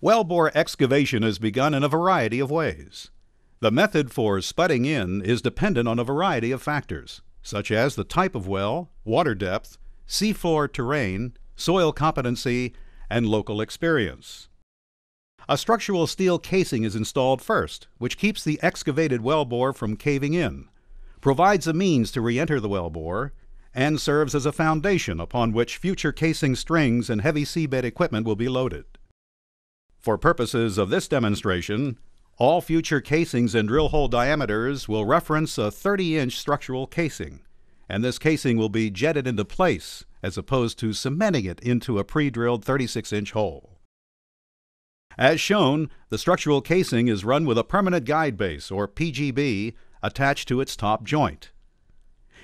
Wellbore excavation is begun in a variety of ways. The method for spudding in is dependent on a variety of factors, such as the type of well, water depth, seafloor terrain, soil competency, and local experience. A structural steel casing is installed first, which keeps the excavated wellbore from caving in, provides a means to re enter the wellbore, and serves as a foundation upon which future casing strings and heavy seabed equipment will be loaded. For purposes of this demonstration, all future casings and drill hole diameters will reference a 30-inch structural casing, and this casing will be jetted into place as opposed to cementing it into a pre-drilled 36-inch hole. As shown, the structural casing is run with a permanent guide base, or PGB, attached to its top joint.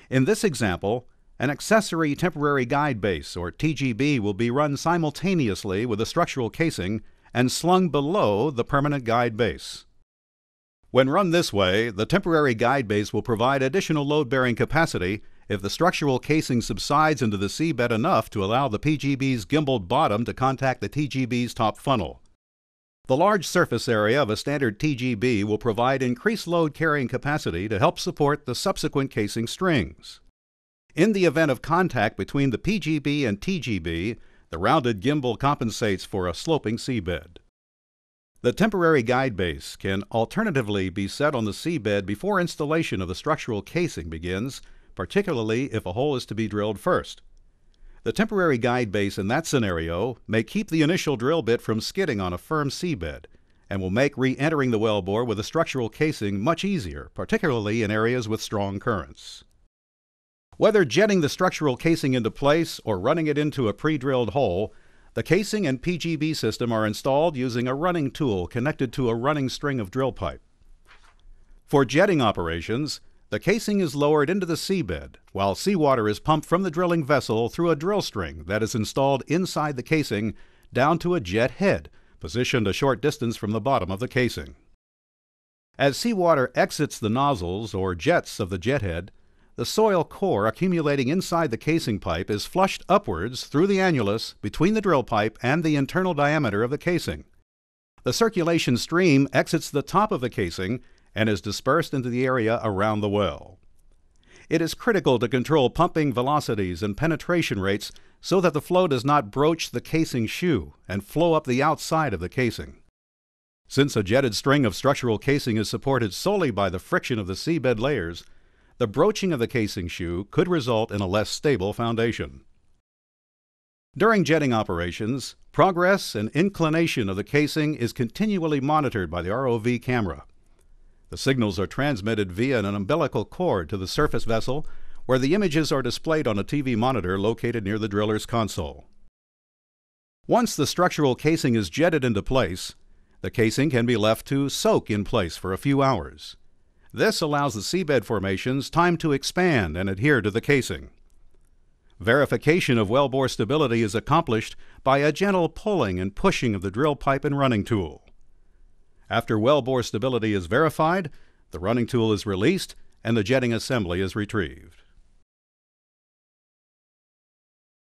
In this example, an accessory temporary guide base, or TGB, will be run simultaneously with the structural casing and slung below the permanent guide base. When run this way, the temporary guide base will provide additional load bearing capacity if the structural casing subsides into the seabed enough to allow the PGB's gimbaled bottom to contact the TGB's top funnel. The large surface area of a standard TGB will provide increased load carrying capacity to help support the subsequent casing strings. In the event of contact between the PGB and TGB, the rounded gimbal compensates for a sloping seabed. The temporary guide base can alternatively be set on the seabed before installation of the structural casing begins, particularly if a hole is to be drilled first. The temporary guide base in that scenario may keep the initial drill bit from skidding on a firm seabed and will make re entering the wellbore with a structural casing much easier, particularly in areas with strong currents. Whether jetting the structural casing into place or running it into a pre-drilled hole, the casing and PGB system are installed using a running tool connected to a running string of drill pipe. For jetting operations, the casing is lowered into the seabed while seawater is pumped from the drilling vessel through a drill string that is installed inside the casing down to a jet head positioned a short distance from the bottom of the casing. As seawater exits the nozzles or jets of the jet head, the soil core accumulating inside the casing pipe is flushed upwards through the annulus between the drill pipe and the internal diameter of the casing. The circulation stream exits the top of the casing and is dispersed into the area around the well. It is critical to control pumping velocities and penetration rates so that the flow does not broach the casing shoe and flow up the outside of the casing. Since a jetted string of structural casing is supported solely by the friction of the seabed layers, the broaching of the casing shoe could result in a less stable foundation. During jetting operations, progress and inclination of the casing is continually monitored by the ROV camera. The signals are transmitted via an umbilical cord to the surface vessel, where the images are displayed on a TV monitor located near the driller's console. Once the structural casing is jetted into place, the casing can be left to soak in place for a few hours. This allows the seabed formations time to expand and adhere to the casing. Verification of wellbore stability is accomplished by a gentle pulling and pushing of the drill pipe and running tool. After wellbore stability is verified, the running tool is released and the jetting assembly is retrieved.